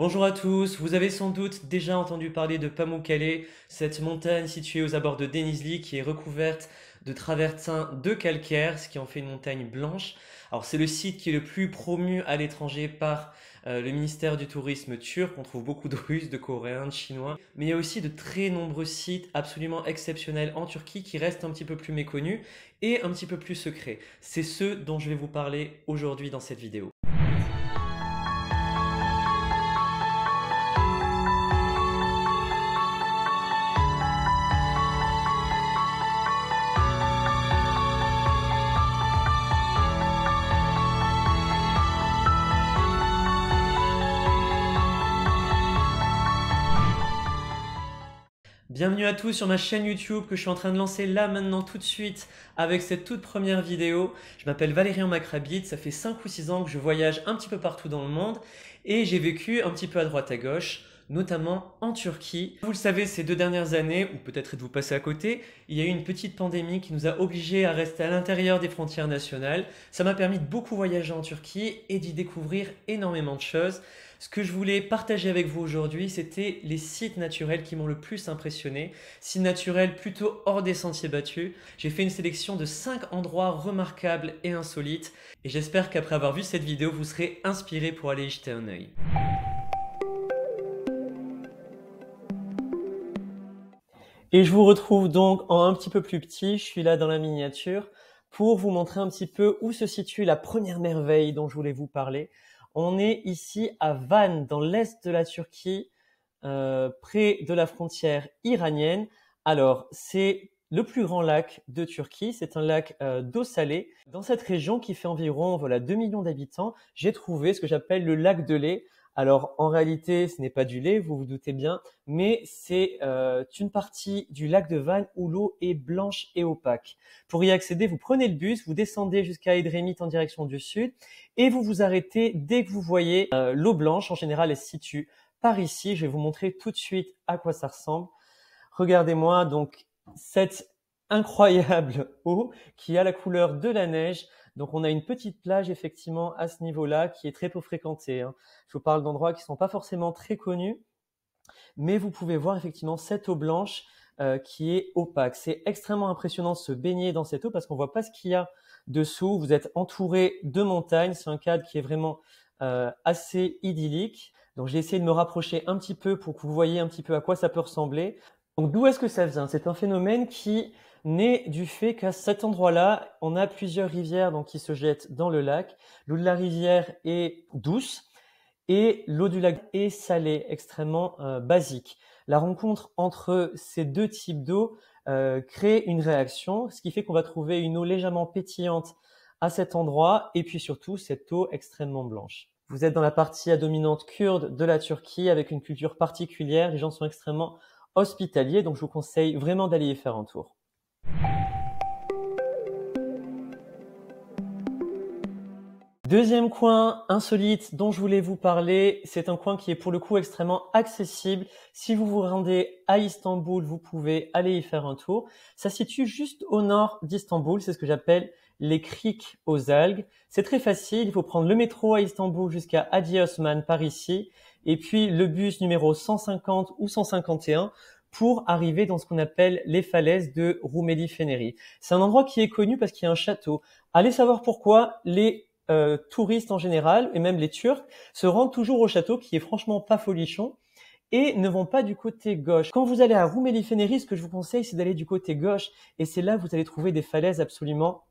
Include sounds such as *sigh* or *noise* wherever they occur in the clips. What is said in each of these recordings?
Bonjour à tous, vous avez sans doute déjà entendu parler de Pamukkale, cette montagne située aux abords de Denizli qui est recouverte de travertins de calcaire, ce qui en fait une montagne blanche. Alors c'est le site qui est le plus promu à l'étranger par euh, le ministère du tourisme turc. On trouve beaucoup de Russes, de Coréens, de Chinois. Mais il y a aussi de très nombreux sites absolument exceptionnels en Turquie qui restent un petit peu plus méconnus et un petit peu plus secrets. C'est ce dont je vais vous parler aujourd'hui dans cette vidéo. Bienvenue à tous sur ma chaîne YouTube que je suis en train de lancer là maintenant tout de suite avec cette toute première vidéo. Je m'appelle Valérian Macrabit, ça fait 5 ou 6 ans que je voyage un petit peu partout dans le monde et j'ai vécu un petit peu à droite à gauche notamment en Turquie. Vous le savez, ces deux dernières années, ou peut-être êtes-vous passé à côté, il y a eu une petite pandémie qui nous a obligés à rester à l'intérieur des frontières nationales. Ça m'a permis de beaucoup voyager en Turquie et d'y découvrir énormément de choses. Ce que je voulais partager avec vous aujourd'hui, c'était les sites naturels qui m'ont le plus impressionné. Sites naturels plutôt hors des sentiers battus. J'ai fait une sélection de 5 endroits remarquables et insolites. Et j'espère qu'après avoir vu cette vidéo, vous serez inspiré pour aller y jeter un œil. Et je vous retrouve donc en un petit peu plus petit, je suis là dans la miniature, pour vous montrer un petit peu où se situe la première merveille dont je voulais vous parler. On est ici à Van, dans l'est de la Turquie, euh, près de la frontière iranienne. Alors, c'est le plus grand lac de Turquie, c'est un lac euh, d'eau salée. Dans cette région qui fait environ voilà 2 millions d'habitants, j'ai trouvé ce que j'appelle le lac de lait. Alors en réalité, ce n'est pas du lait, vous vous doutez bien, mais c'est euh, une partie du lac de Vannes où l'eau est blanche et opaque. Pour y accéder, vous prenez le bus, vous descendez jusqu'à Edremit en direction du sud et vous vous arrêtez dès que vous voyez euh, l'eau blanche. En général, elle se situe par ici. Je vais vous montrer tout de suite à quoi ça ressemble. Regardez-moi donc cette incroyable *laughs* eau qui a la couleur de la neige donc on a une petite plage effectivement à ce niveau-là qui est très peu fréquentée. Hein. Je vous parle d'endroits qui ne sont pas forcément très connus, mais vous pouvez voir effectivement cette eau blanche euh, qui est opaque. C'est extrêmement impressionnant de se baigner dans cette eau parce qu'on voit pas ce qu'il y a dessous. Vous êtes entouré de montagnes, c'est un cadre qui est vraiment euh, assez idyllique. Donc j'ai essayé de me rapprocher un petit peu pour que vous voyez un petit peu à quoi ça peut ressembler. Donc d'où est-ce que ça vient C'est un phénomène qui né du fait qu'à cet endroit-là, on a plusieurs rivières donc, qui se jettent dans le lac. L'eau de la rivière est douce et l'eau du lac est salée, extrêmement euh, basique. La rencontre entre ces deux types d'eau euh, crée une réaction, ce qui fait qu'on va trouver une eau légèrement pétillante à cet endroit et puis surtout cette eau extrêmement blanche. Vous êtes dans la partie à dominante kurde de la Turquie avec une culture particulière, les gens sont extrêmement hospitaliers, donc je vous conseille vraiment d'aller y faire un tour. Deuxième coin insolite dont je voulais vous parler, c'est un coin qui est pour le coup extrêmement accessible. Si vous vous rendez à Istanbul, vous pouvez aller y faire un tour. Ça se situe juste au nord d'Istanbul, c'est ce que j'appelle les criques aux algues. C'est très facile, il faut prendre le métro à Istanbul jusqu'à Adi Osman par ici, et puis le bus numéro 150 ou 151 pour arriver dans ce qu'on appelle les falaises de Rumeli Feneri. C'est un endroit qui est connu parce qu'il y a un château. Allez savoir pourquoi les euh, touristes en général, et même les Turcs, se rendent toujours au château qui est franchement pas folichon et ne vont pas du côté gauche. Quand vous allez à Roumeli Fénéris, ce que je vous conseille, c'est d'aller du côté gauche. Et c'est là vous allez trouver des falaises absolument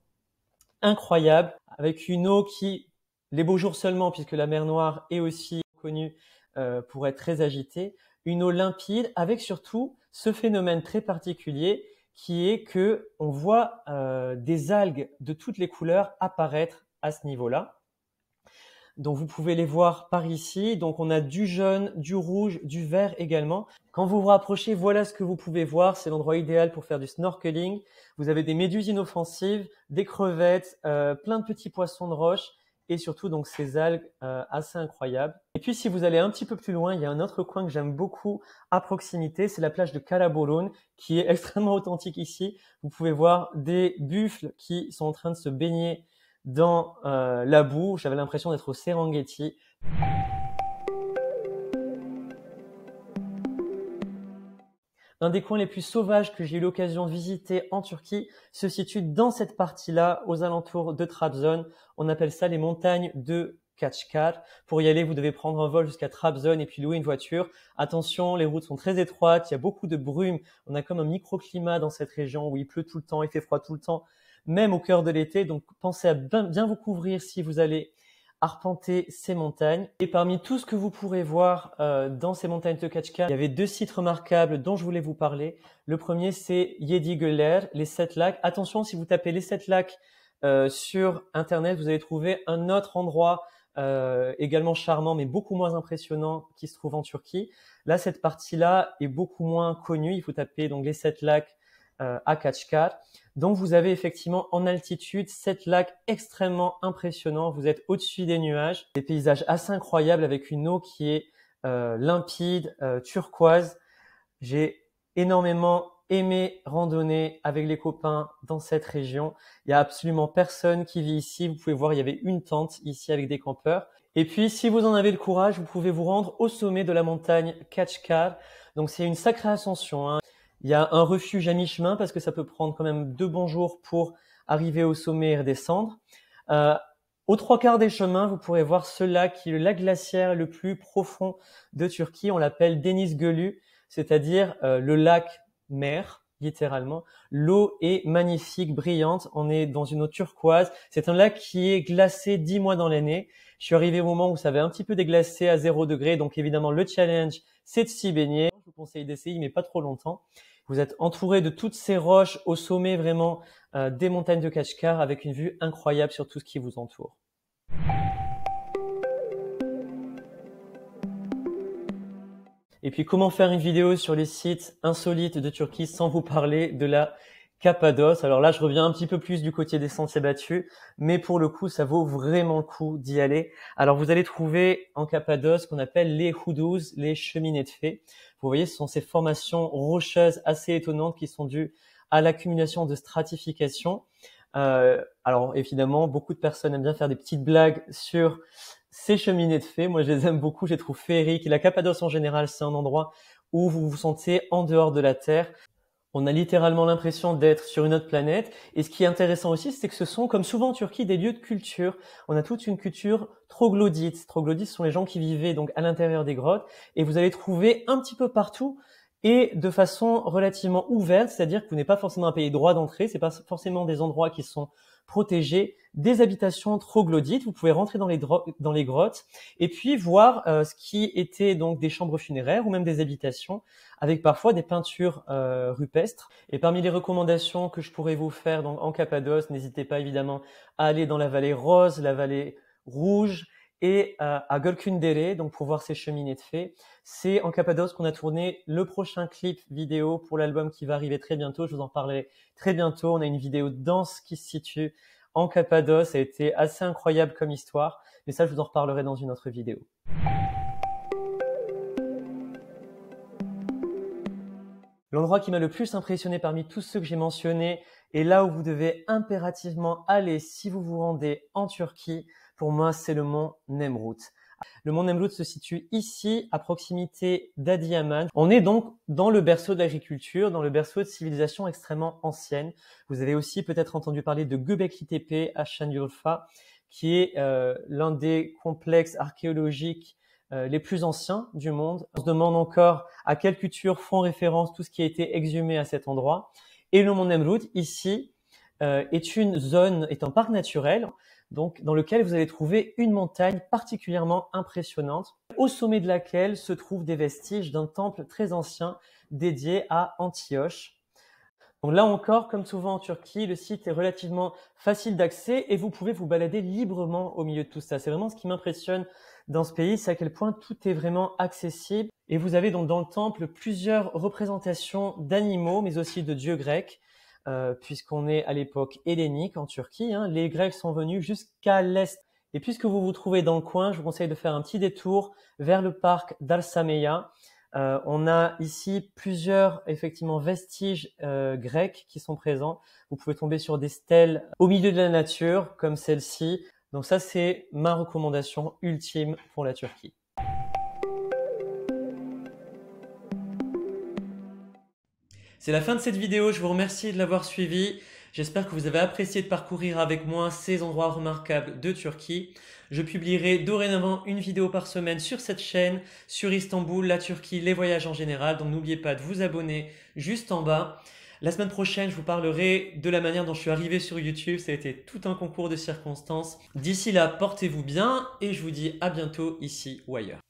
incroyables, avec une eau qui, les beaux jours seulement, puisque la mer Noire est aussi connue euh, pour être très agitée, une eau limpide, avec surtout ce phénomène très particulier qui est que on voit euh, des algues de toutes les couleurs apparaître à ce niveau-là. Donc vous pouvez les voir par ici. Donc on a du jaune, du rouge, du vert également. Quand vous vous rapprochez, voilà ce que vous pouvez voir. C'est l'endroit idéal pour faire du snorkeling. Vous avez des méduses inoffensives, des crevettes, euh, plein de petits poissons de roche et surtout donc ces algues euh, assez incroyables. Et puis si vous allez un petit peu plus loin, il y a un autre coin que j'aime beaucoup à proximité, c'est la plage de Calabolone qui est *laughs* extrêmement authentique ici. Vous pouvez voir des buffles qui sont en train de se baigner dans euh, la boue. J'avais l'impression d'être au Serengeti. L'un des coins les plus sauvages que j'ai eu l'occasion de visiter en Turquie se situe dans cette partie-là, aux alentours de Trabzon. On appelle ça les montagnes de Kachkar. Pour y aller, vous devez prendre un vol jusqu'à Trabzon et puis louer une voiture. Attention, les routes sont très étroites, il y a beaucoup de brume. On a comme un microclimat dans cette région où il pleut tout le temps, il fait froid tout le temps même au cœur de l'été. Donc pensez à bien, vous couvrir si vous allez arpenter ces montagnes. Et parmi tout ce que vous pourrez voir euh, dans ces montagnes de Kachka, il y avait deux sites remarquables dont je voulais vous parler. Le premier, c'est Yedigeler, les sept lacs. Attention, si vous tapez les sept lacs euh, sur Internet, vous allez trouver un autre endroit euh, également charmant, mais beaucoup moins impressionnant, qui se trouve en Turquie. Là, cette partie-là est beaucoup moins connue. Il faut taper donc les sept lacs euh, à Kachkar. Donc vous avez effectivement en altitude sept lac extrêmement impressionnant. Vous êtes au-dessus des nuages, des paysages assez incroyables avec une eau qui est euh, limpide, euh, turquoise. J'ai énormément aimé randonner avec les copains dans cette région. Il y a absolument personne qui vit ici. Vous pouvez voir, il y avait une tente ici avec des campeurs. Et puis, si vous en avez le courage, vous pouvez vous rendre au sommet de la montagne Kachkar. Donc, c'est une sacrée ascension. Hein. Il y a un refuge à mi-chemin parce que ça peut prendre quand même deux bons jours pour arriver au sommet et redescendre. Euh, aux trois quarts des chemins, vous pourrez voir ce lac qui est le lac glaciaire le plus profond de Turquie. On l'appelle Deniz Gölü, c'est-à-dire euh, le lac mer, littéralement. L'eau est magnifique, brillante. On est dans une eau turquoise. C'est un lac qui est glacé 10 mois dans l'année. Je suis arrivé au moment où ça avait un petit peu déglacé à zéro degré. Donc évidemment, le challenge, c'est de s'y baigner. Je vous conseille d'essayer, mais pas trop longtemps. Vous êtes entouré de toutes ces roches au sommet vraiment euh, des montagnes de Kashgar avec une vue incroyable sur tout ce qui vous entoure. Et puis comment faire une vidéo sur les sites insolites de Turquie sans vous parler de la Cappadoce. Alors là, je reviens un petit peu plus du côté des sentiers battus, mais pour le coup, ça vaut vraiment le coup d'y aller. Alors vous allez trouver en Cappadoce ce qu'on appelle les hoodoos, les cheminées de fées. Vous voyez, ce sont ces formations rocheuses assez étonnantes qui sont dues à l'accumulation de stratification. Euh, alors évidemment, beaucoup de personnes aiment bien faire des petites blagues sur ces cheminées de fées. Moi, je les aime beaucoup, je les trouve féeriques. la Cappadoce en général, c'est un endroit où vous vous sentez en dehors de la Terre. On a littéralement l'impression d'être sur une autre planète. Et ce qui est intéressant aussi, c'est que ce sont, comme souvent en Turquie, des lieux de culture. On a toute une culture troglodyte. Troglodytes sont les gens qui vivaient donc à l'intérieur des grottes. Et vous allez trouver un petit peu partout et de façon relativement ouverte, c'est-à-dire que vous n'êtes pas forcément un pays droit d'entrée, c'est pas forcément des endroits qui sont protéger des habitations troglodytes. Vous pouvez rentrer dans les, dans les grottes et puis voir euh, ce qui était donc des chambres funéraires ou même des habitations avec parfois des peintures euh, rupestres. Et parmi les recommandations que je pourrais vous faire en Cappadoce, n'hésitez pas évidemment à aller dans la vallée rose, la vallée rouge, et euh, à Golkundere, donc pour voir ces cheminées de fées, c'est en Cappadoce qu'on a tourné le prochain clip vidéo pour l'album qui va arriver très bientôt. Je vous en parlerai très bientôt. On a une vidéo danse qui se situe en Cappadoce. Ça a été assez incroyable comme histoire, mais ça, je vous en reparlerai dans une autre vidéo. L'endroit qui m'a le plus impressionné parmi tous ceux que j'ai mentionnés est là où vous devez impérativement aller si vous vous rendez en Turquie. Pour moi, c'est le mont Nemrut. Le mont Nemrut se situe ici, à proximité d'Adiaman. On est donc dans le berceau de l'agriculture, dans le berceau de civilisation extrêmement ancienne. Vous avez aussi peut-être entendu parler de Göbekli Tepe à Shanyulfa, qui est euh, l'un des complexes archéologiques euh, les plus anciens du monde. On se demande encore à quelle culture font référence tout ce qui a été exhumé à cet endroit. Et le mont Nemrut, ici, euh, est une zone, est un parc naturel dans lequel vous allez trouver une montagne particulièrement impressionnante, au sommet de laquelle se trouvent des vestiges d'un temple très ancien dédié à Antioche. là encore, comme souvent en Turquie, le site est relativement facile d'accès et vous pouvez vous balader librement au milieu de tout ça. C'est vraiment ce qui m'impressionne dans ce pays, c'est à quel point tout est vraiment accessible. Et vous avez donc dans le temple plusieurs représentations d'animaux, mais aussi de dieux grecs. Euh, puisqu'on est à l'époque hellénique en Turquie. Hein. Les Grecs sont venus jusqu'à l'est. Et puisque vous vous trouvez dans le coin, je vous conseille de faire un petit détour vers le parc d'Alsameia. Euh, on a ici plusieurs effectivement vestiges euh, grecs qui sont présents. Vous pouvez tomber sur des stèles au milieu de la nature, comme celle-ci. Donc ça, c'est ma recommandation ultime pour la Turquie. C'est la fin de cette vidéo, je vous remercie de l'avoir suivi J'espère que vous avez apprécié de parcourir avec moi ces endroits remarquables de Turquie. Je publierai dorénavant une vidéo par semaine sur cette chaîne, sur Istanbul, la Turquie, les voyages en général. Donc n'oubliez pas de vous abonner juste en bas. La semaine prochaine, je vous parlerai de la manière dont je suis arrivé sur YouTube. Ça a été tout un concours de circonstances. D'ici là, portez-vous bien et je vous dis à bientôt ici ou ailleurs.